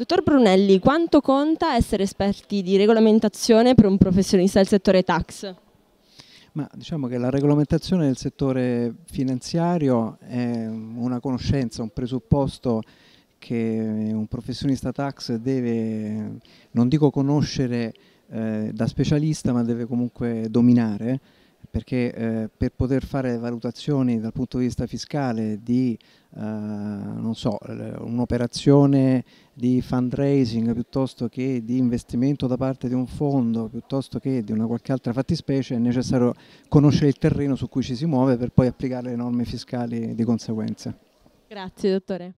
Dottor Brunelli, quanto conta essere esperti di regolamentazione per un professionista del settore tax? Ma diciamo che la regolamentazione del settore finanziario è una conoscenza, un presupposto che un professionista tax deve, non dico conoscere eh, da specialista, ma deve comunque dominare perché eh, per poter fare valutazioni dal punto di vista fiscale di eh, so, un'operazione di fundraising piuttosto che di investimento da parte di un fondo piuttosto che di una qualche altra fattispecie è necessario conoscere il terreno su cui ci si muove per poi applicare le norme fiscali di conseguenza. Grazie dottore.